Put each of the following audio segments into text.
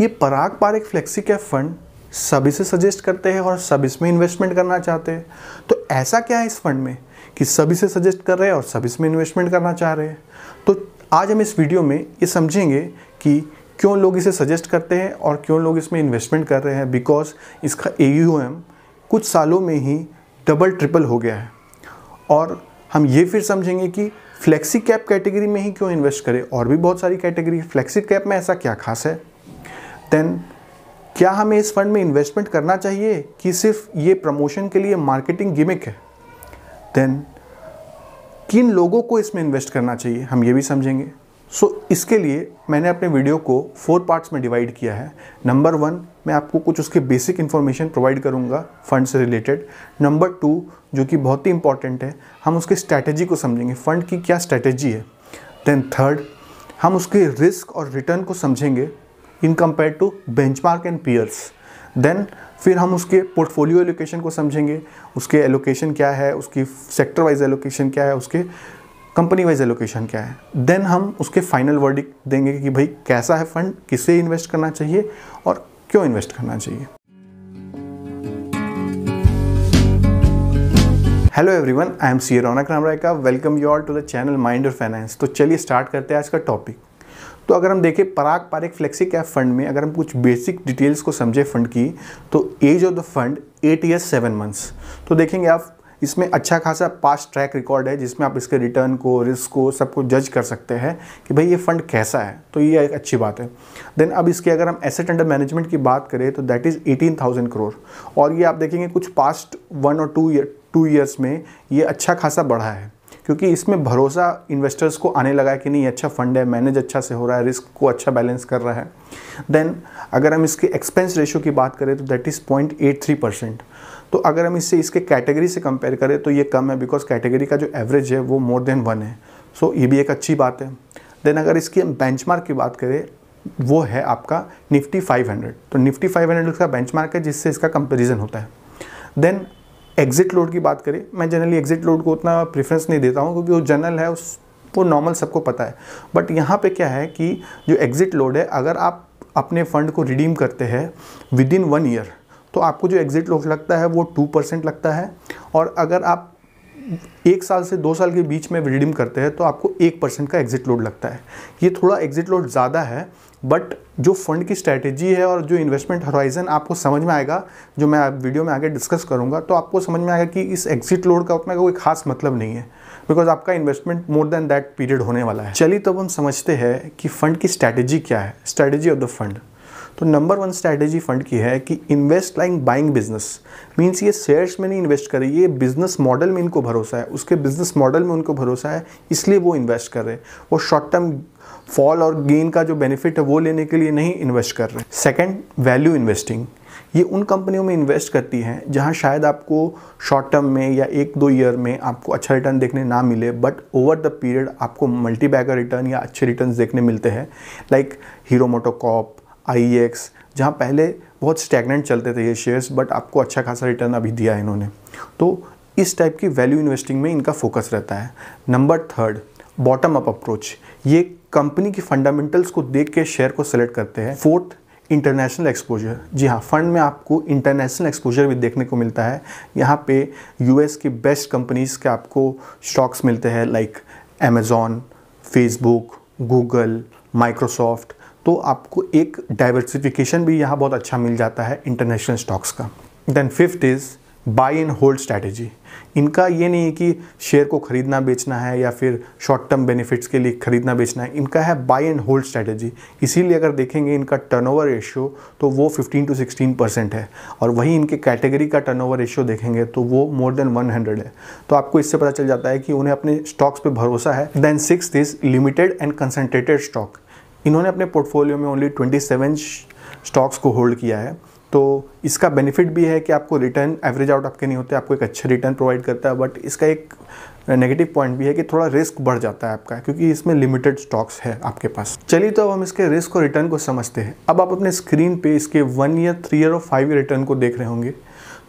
ये Parag Parikh flexi cap fund सभी से सजेस्ट करते हैं और सब इसमें इन्वेस्टमेंट करना चाहते हैं तो ऐसा क्या है इस फंड में कि सभी से सजेस्ट कर रहे हैं और सब इसमें इन्वेस्टमेंट करना चाह रहे हैं तो आज हम इस वीडियो में ये समझेंगे कि क्यों लोग इसे सजेस्ट करते हैं और क्यों लोग इसमें इन्वेस्टमेंट कर रहे हैं बिकॉज इसका ए कुछ सालों में ही डबल ट्रिपल हो गया है और हम ये फिर समझेंगे कि फ्लेक्सी कैप कैटेगरी में ही क्यों इन्वेस्ट करें और भी बहुत सारी कैटेगरी फ्लेक्सी कैप में ऐसा क्या खास है देन क्या हमें इस फंड में इन्वेस्टमेंट करना चाहिए कि सिर्फ ये प्रमोशन के लिए मार्केटिंग गिमिक है देन किन लोगों को इसमें इन्वेस्ट करना चाहिए हम ये भी समझेंगे सो so, इसके लिए मैंने अपने वीडियो को फोर पार्ट्स में डिवाइड किया है नंबर वन मैं आपको कुछ उसके बेसिक इन्फॉर्मेशन प्रोवाइड करूँगा फंड से रिलेटेड नंबर टू जो कि बहुत ही इंपॉर्टेंट है हम उसके स्ट्रैटेजी को समझेंगे फ़ंड की क्या स्ट्रैटेजी है देन थर्ड हम उसके रिस्क और रिटर्न को समझेंगे in compare to benchmark and peers then फिर हम उसके पोर्टफोलियो एलोकेशन को समझेंगे उसके एलोकेशन क्या है उसकी सेक्टर वाइज एलोकेशन क्या है उसके कंपनी वाइज एलोकेशन क्या है देन हम उसके फाइनल वर्डिक देंगे कि भाई कैसा है फंड किसे इन्वेस्ट करना चाहिए और क्यों इन्वेस्ट करना चाहिए hello everyone I am C Raunak Ram Rai का welcome you all to the channel mind और फाइनेंस तो चलिए स्टार्ट करते हैं आज का टॉपिक तो अगर हम देखें Parag Parikh flexi cap fund में अगर हम कुछ बेसिक डिटेल्स को समझे फंड की तो age of the fund eight years seven months तो देखेंगे आप इसमें अच्छा खासा पास ट्रैक रिकॉर्ड है जिसमें आप इसके रिटर्न को रिस्क को सबको जज कर सकते हैं कि भाई ये फंड कैसा है तो ये एक अच्छी बात है देन अब इसके अगर हम एसेट अंडर मैनेजमेंट की बात करें तो that is eighteen thousand crore और ये आप देखेंगे कुछ पास्ट वन और टू ईयर टू ईयर्स में ये अच्छा खासा बढ़ा है क्योंकि इसमें भरोसा इन्वेस्टर्स को आने लगा है कि नहीं अच्छा फंड है मैनेज अच्छा से हो रहा है रिस्क को अच्छा बैलेंस कर रहा है देन अगर हम इसके एक्सपेंस रेशियो की बात करें तो that is point eight three percent तो अगर हम इससे इसके कैटेगरी से कंपेयर करें तो ये कम है बिकॉज कैटेगरी का जो एवरेज है वो मोर देन वन है सो so, ये भी एक अच्छी बात है देन अगर इसकी हम बेंच की बात करें वो है आपका निफ्टी 500 तो निफ्टी 500 बेंच मार्क है जिससे इसका कंपेरिजन होता है देन एग्जिट लोड की बात करें मैं जनरली एग्जिट लोड को उतना प्रेफरेंस नहीं देता हूँ क्योंकि वो जनरल है उस वो नॉर्मल सबको पता है बट यहाँ पे क्या है कि जो एग्ज़िट लोड है अगर आप अपने फ़ंड को रिडीम करते हैं विद इन वन ईयर तो आपको जो एग्ज़िट लोड लगता है वो टू परसेंट लगता है और अगर आप एक साल से दो साल के बीच में रिडीम करते हैं तो आपको एक परसेंट का एग्जिट लोड लगता है ये थोड़ा एग्जिट लोड ज़्यादा है बट जो फंड की स्ट्रैटेजी है और जो इन्वेस्टमेंट हराइजन आपको समझ में आएगा जो मैं वीडियो में आगे डिस्कस करूँगा तो आपको समझ में आएगा कि इस एग्जिट लोड का उतना कोई खास मतलब नहीं है बिकॉज आपका investment more than that period होने वाला है चलिए तब हम समझते हैं कि फ़ंड की स्ट्रैटेजी क्या है स्ट्रैटेजी ऑफ द फंड तो नंबर वन स्ट्रैटेजी फंड की है कि invest like buying business means ये शेयर्स में नहीं इन्वेस्ट कर रही ये बिजनेस मॉडल में इनको भरोसा है उसके बिजनेस मॉडल में उनको भरोसा है इसलिए वो इन्वेस्ट कर रहे हैं वो शॉर्ट टर्म फॉल और गेन का जो बेनिफिट है वो लेने के लिए नहीं इन्वेस्ट कर रहे हैं सेकेंड वैल्यू इन्वेस्टिंग ये उन कंपनियों में इन्वेस्ट करती हैं जहाँ शायद आपको शॉर्ट टर्म में या एक दो ईयर में आपको अच्छा रिटर्न देखने ना मिले बट ओवर द पीरियड आपको मल्टी बैगर रिटर्न या अच्छे रिटर्न देखने मिलते हैं like Hero MotoCorp I X e जहाँ पहले बहुत स्टैगनेंट चलते थे ये शेयर्स बट आपको अच्छा खासा रिटर्न अभी दिया है इन्होंने तो इस टाइप की वैल्यू इन्वेस्टिंग में इनका फोकस रहता है number third bottom up approach ये कंपनी की फंडामेंटल्स को देख के शेयर को सेलेक्ट करते हैं फोर्थ इंटरनेशनल एक्सपोजर जी हाँ फंड में आपको इंटरनेशनल एक्सपोजर भी देखने को मिलता है यहाँ पे यूएस की बेस्ट कंपनीज़ के आपको स्टॉक्स मिलते हैं like Amazon Facebook Google Microsoft तो आपको एक डाइवर्सिफिकेशन भी यहाँ बहुत अच्छा मिल जाता है इंटरनेशनल स्टॉक्स का then fifth is buy and hold strategy इनका ये नहीं है कि शेयर को खरीदना बेचना है या फिर शॉर्ट टर्म बेनिफिट्स के लिए खरीदना बेचना है इनका है बाई एंड होल्ड स्ट्रैटेजी इसीलिए अगर देखेंगे इनका टर्नओवर रेशियो तो वो 15 टू 16 परसेंट है और वहीं इनके कैटेगरी का टर्नओवर रेशियो देखेंगे तो वो मोर देन 100 है तो आपको इससे पता चल जाता है कि उन्हें अपने स्टॉक्स पर भरोसा है then six is limited and concentrated stock इन्होंने अपने पोर्टफोलियो में ओनली 27 स्टॉक्स को होल्ड किया है तो इसका बेनिफिट भी है कि आपको रिटर्न एवरेज आउट आपके नहीं होते आपको एक अच्छा रिटर्न प्रोवाइड करता है बट इसका एक नेगेटिव पॉइंट भी है कि थोड़ा रिस्क बढ़ जाता है आपका क्योंकि इसमें लिमिटेड स्टॉक्स है आपके पास चलिए तो अब हम इसके रिस्क और रिटर्न को समझते हैं अब आप अपने स्क्रीन पे इसके वन ईयर थ्री ईयर और फाइव ईयर रिटर्न को देख रहे होंगे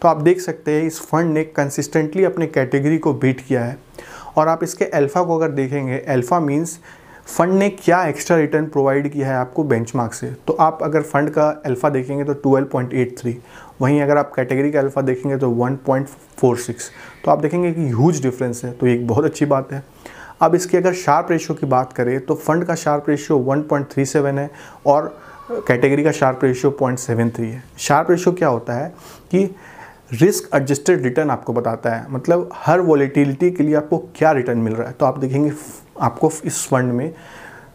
तो आप देख सकते हैं इस फंड ने कंसिस्टेंटली अपने कैटेगरी को बीट किया है और आप इसके एल्फा को अगर देखेंगे एल्फ़ा मीन्स फंड ने क्या एक्स्ट्रा रिटर्न प्रोवाइड किया है आपको बेंचमार्क से तो आप अगर फंड का अल्फ़ा देखेंगे तो 12.83 वहीं अगर आप कैटेगरी का अल्फ़ा देखेंगे तो 1.46 तो आप देखेंगे कि ह्यूज डिफरेंस है तो एक बहुत अच्छी बात है अब इसकी अगर शार्प रेशियो की बात करें तो फंड का शार्प रेशियो 1.37 है और कैटेगरी का Sharpe ratio point seven three है शार्प रेशियो क्या होता है कि रिस्क एडजस्टेड रिटर्न आपको बताता है मतलब हर वॉलीटिलिटी के लिए आपको क्या रिटर्न मिल रहा है तो आप देखेंगे आपको इस फंड में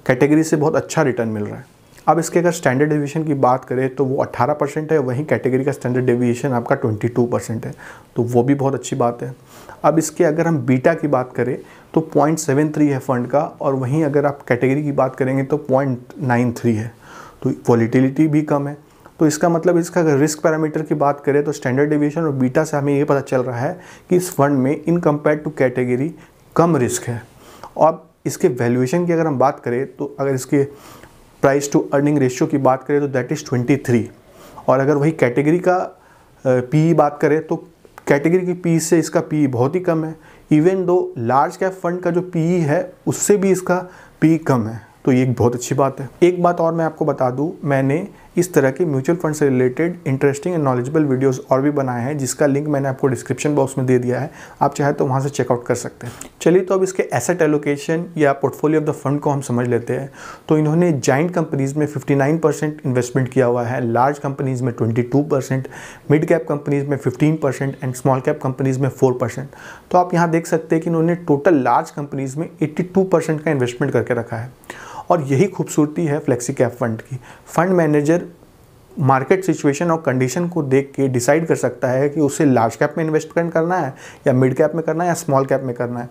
कैटेगरी से बहुत अच्छा रिटर्न मिल रहा है अब इसके अगर स्टैंडर्ड डिविएशन की बात करें तो वो 18 परसेंट है वहीं कैटेगरी का स्टैंडर्ड डिविएशन आपका 22 परसेंट है तो वो भी बहुत अच्छी बात है अब इसके अगर हम बीटा की बात करें तो थ्री है फंड का और वहीं अगर आप कैटेगरी की बात करेंगे तो थ्री है तो वॉलीटिलिटी भी कम है तो इसका मतलब इसका अगर रिस्क पैरामीटर की बात करें तो स्टैंडर्ड डिविएशन और बीटा से हमें ये पता चल रहा है कि इस फंड में इन कम्पेयर टू कैटेगरी कम रिस्क है और इसके वैल्यूएशन की अगर हम बात करें तो अगर इसके प्राइस टू अर्निंग रेशियो की बात करें तो दैट इज़ ट्वेंटी थ्री और अगर वही कैटेगरी का पी e बात करें तो कैटेगरी की पी e से इसका पी e बहुत ही कम है even though large cap fund का जो पी है उससे भी इसका पी कम है तो ये एक बहुत अच्छी बात है एक बात और मैं आपको बता दूँ मैंने इस तरह के म्यूचुअल फंड से related interesting and knowledgeable videos और भी बनाए हैं जिसका लिंक मैंने आपको डिस्क्रिप्शन बॉक्स में दे दिया है आप चाहे तो वहाँ से चेकआउट कर सकते हैं चलिए तो अब इसके एसेट एलोकेशन या पोर्टफोलियो ऑफ द फंड को हम समझ लेते हैं तो इन्होंने जॉइंट कंपनीज़ में फिफ्टी इन्वेस्टमेंट किया हुआ है लार्ज कंपनीज़ में ट्वेंटी मिड कैप कंपनीज़ में fifteen and small cap companies में फोर तो आप यहाँ देख सकते हैं कि इन्होंने टोटल लार्ज कंपनीज़ में एट्टी का इन्वेस्टमेंट करके रखा है और यही खूबसूरती है फ्लेक्सी कैप फंड की फंड मैनेजर मार्केट सिचुएशन और कंडीशन को देख के डिसाइड कर सकता है कि उसे लार्ज कैप में इन्वेस्टमेंट करना है या मिड कैप में करना है या स्मॉल कैप में करना है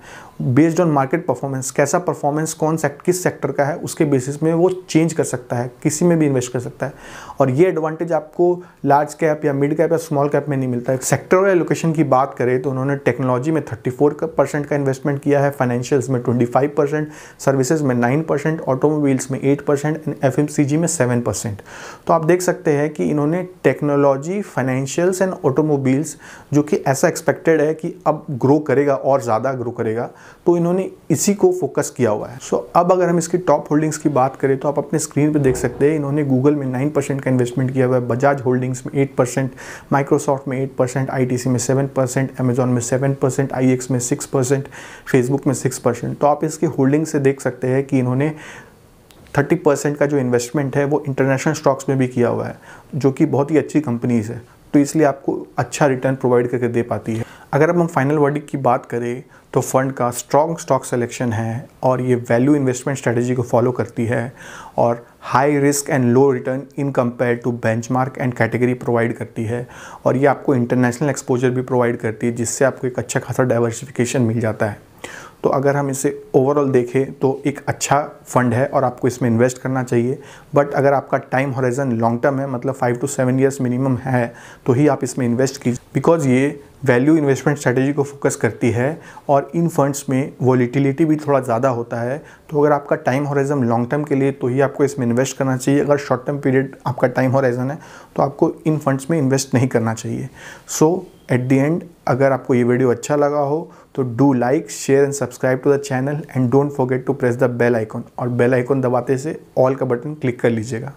बेस्ड ऑन मार्केट परफॉर्मेंस कैसा परफॉर्मेंस कौन सेक्ट किस सेक्टर का है उसके बेसिस में वो चेंज कर सकता है किसी में भी इन्वेस्ट कर सकता है और ये एडवांटेज आपको लार्ज कैप या मिड कैप या स्मॉल कैप में नहीं मिलता है सेक्टर और एलोकेशन की बात करें तो उन्होंने टेक्नोलॉजी में थर्टी परसेंट का इन्वेस्टमेंट किया है फाइनेंशियल्स में ट्वेंटी फाइव परसेंट सर्विसेज में नाइन परसेंट ऑटोमोबाइल्स में एट परसेंट एंड एफ में सेवन परसेंट तो आप देख सकते सकते हैं कि इन्होंने टेक्नोलॉजी फाइनेंशियल्स एंड ऑटोमोबाइल्स जो कि ऐसा एक्सपेक्टेड है कि अब ग्रो करेगा और ज़्यादा ग्रो करेगा तो इन्होंने इसी को फोकस किया हुआ है सो so, अब अगर हम इसकी टॉप होल्डिंग्स की बात करें तो आप अपने स्क्रीन पर देख सकते हैं इन्होंने गूगल में नाइन परसेंट का इन्वेस्टमेंट किया हुआ है बजाज होल्डिंग्स में एट परसेंट माइक्रोसॉफ्ट में eight percent I T C में सेवन परसेंट अमेजोन में सेवन परसेंट आई एक्स में सिक्स परसेंट फेसबुक में सिक्स परसेंट तो आप इसकी होल्डिंग से देख सकते हैं कि इन्होंने थर्टी परसेंट का जो इन्वेस्टमेंट है वो इंटरनेशनल स्टॉक्स में भी किया हुआ है जो कि बहुत ही अच्छी कंपनीज़ है तो इसलिए आपको अच्छा रिटर्न प्रोवाइड करके दे पाती है अगर अब हम फाइनल वर्डिक की बात करें तो फंड का स्ट्रॉन्ग स्टॉक सिलेक्शन है और ये वैल्यू इन्वेस्टमेंट स्ट्रेटजी को फॉलो करती है और high risk and low return in compare to benchmark and category provide करती है और ये आपको इंटरनेशनल एक्सपोजर भी प्रोवाइड करती है जिससे आपको एक अच्छा खासा डाइवर्सिफिकेशन मिल जाता है तो अगर हम इसे ओवरऑल देखें तो एक अच्छा फंड है और आपको इसमें इन्वेस्ट करना चाहिए बट अगर आपका टाइम हॉरिजन लॉन्ग टर्म है मतलब five to seven years minimum है तो ही आप इसमें इन्वेस्ट कीजिए बिकॉज ये वैल्यू इन्वेस्टमेंट स्ट्रैटेजी को फोकस करती है और इन फंड्स में वॉलीटिलिटी भी थोड़ा ज़्यादा होता है तो अगर आपका टाइम हॉराइजन लॉन्ग टर्म के लिए तो ही आपको इसमें इन्वेस्ट करना चाहिए अगर शॉर्ट टर्म पीरियड आपका टाइम हॉराइजन है तो आपको इन फंड्स में इन्वेस्ट नहीं करना चाहिए सो एट दी एंड अगर आपको ये वीडियो अच्छा लगा हो तो do like share and subscribe to the channel and don't forget to press the bell icon और बेल आइकॉन दबाते से ऑल का बटन क्लिक कर लीजिएगा